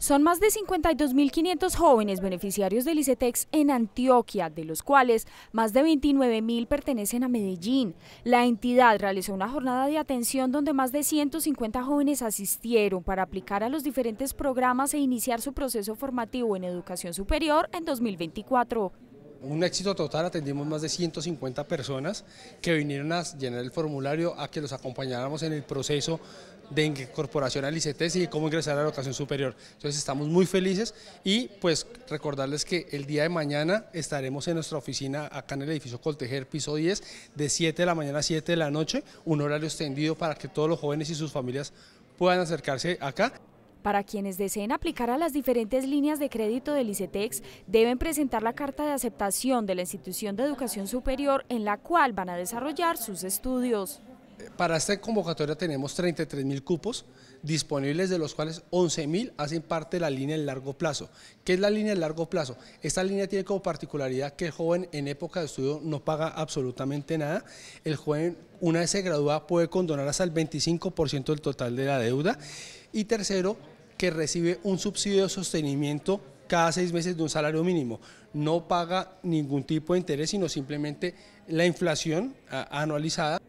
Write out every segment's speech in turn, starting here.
Son más de 52.500 jóvenes beneficiarios del ICETEX en Antioquia, de los cuales más de 29.000 pertenecen a Medellín. La entidad realizó una jornada de atención donde más de 150 jóvenes asistieron para aplicar a los diferentes programas e iniciar su proceso formativo en educación superior en 2024 un éxito total, atendimos más de 150 personas que vinieron a llenar el formulario, a que los acompañáramos en el proceso de incorporación al ICETES y cómo ingresar a la educación superior. Entonces estamos muy felices y pues recordarles que el día de mañana estaremos en nuestra oficina acá en el edificio Coltejer, piso 10, de 7 de la mañana a 7 de la noche, un horario extendido para que todos los jóvenes y sus familias puedan acercarse acá. Para quienes deseen aplicar a las diferentes líneas de crédito del ICETEX, deben presentar la carta de aceptación de la institución de educación superior en la cual van a desarrollar sus estudios. Para esta convocatoria tenemos 33 mil cupos disponibles, de los cuales 11 mil hacen parte de la línea de largo plazo. ¿Qué es la línea de largo plazo? Esta línea tiene como particularidad que el joven en época de estudio no paga absolutamente nada. El joven, una vez se gradúa, puede condonar hasta el 25% del total de la deuda. Y tercero, que recibe un subsidio de sostenimiento cada seis meses de un salario mínimo. No paga ningún tipo de interés, sino simplemente la inflación anualizada.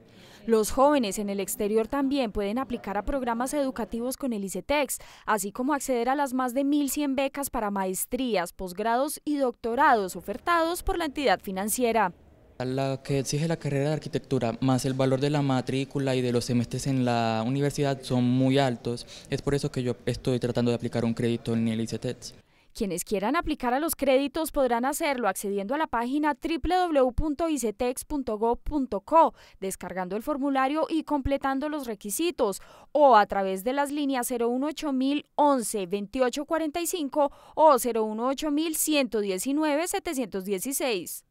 Los jóvenes en el exterior también pueden aplicar a programas educativos con el ICETEX, así como acceder a las más de 1.100 becas para maestrías, posgrados y doctorados ofertados por la entidad financiera. La que exige la carrera de arquitectura, más el valor de la matrícula y de los semestres en la universidad son muy altos. Es por eso que yo estoy tratando de aplicar un crédito en el ICETEX. Quienes quieran aplicar a los créditos podrán hacerlo accediendo a la página www.icetex.gov.co, descargando el formulario y completando los requisitos, o a través de las líneas 018011 2845 o 119 716.